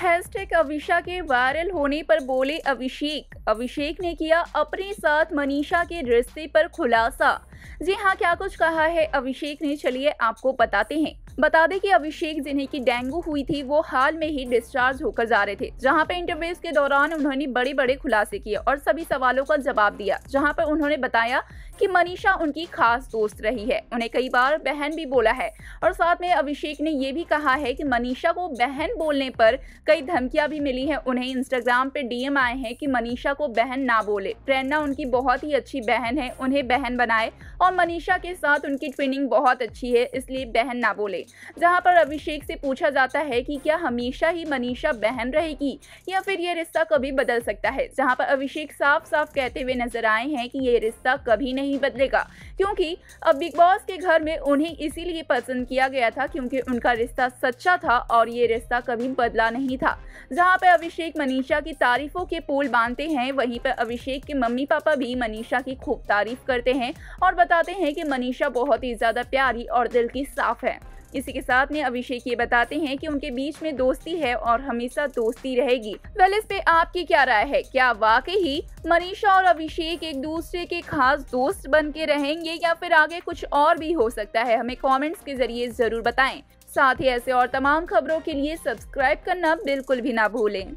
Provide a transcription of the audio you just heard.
hashtag Avisha के viral होने पर बोले अभिषेक अभिषेक ने किया अपने साथ मनीषा के रिश्ते पर खुलासा जी हाँ क्या कुछ कहा है अभिषेक ने चलिए आपको बताते हैं बता दें कि अभिषेक जिन्हें की डेंगू हुई थी वो हाल में ही डिस्चार्ज होकर जा रहे थे जहाँ पे इंटरव्यूज के दौरान उन्होंने बड़े बड़े खुलासे किए और सभी सवालों का जवाब दिया जहाँ पर उन्होंने बताया कि मनीषा उनकी खास दोस्त रही है उन्हें कई बार बहन भी बोला है और साथ में अभिषेक ने ये भी कहा है कि मनीषा को बहन बोलने पर कई धमकियां भी मिली हैं उन्हें इंस्टाग्राम पे डीएम आए हैं कि मनीषा को बहन ना बोले प्रेरणा उनकी बहुत ही अच्छी बहन है उन्हें बहन बनाए और मनीषा के साथ उनकी ट्विनिंग बहुत अच्छी है इसलिए बहन ना बोले जहाँ पर अभिषेक से पूछा जाता है कि क्या हमेशा ही मनीषा बहन रहेगी या फिर यह रिश्ता कभी बदल सकता है जहाँ पर अभिषेक साफ साफ कहते हुए नजर आए हैं कि ये रिश्ता कभी नहीं बदलेगा क्योंकि अब बिग बॉस के घर में उन्हें इसीलिए पसंद किया गया था क्योंकि उनका रिश्ता सच्चा था और ये रिश्ता कभी बदला नहीं था जहाँ पर अभिषेक मनीषा की तारीफों के पोल बांधते हैं वहीं पर अभिषेक के मम्मी पापा भी मनीषा की खूब तारीफ करते हैं और बताते हैं कि मनीषा बहुत ही ज़्यादा प्यारी और दिल की साफ है इसी के साथ में अभिषेक ये बताते हैं कि उनके बीच में दोस्ती है और हमेशा दोस्ती रहेगी वेल इस पे आपकी क्या राय है क्या वाकई ही मनीषा और अभिषेक एक दूसरे के खास दोस्त बन के रहेंगे या फिर आगे कुछ और भी हो सकता है हमें कमेंट्स के जरिए जरूर बताएं साथ ही ऐसे और तमाम खबरों के लिए सब्सक्राइब करना बिल्कुल भी ना भूलें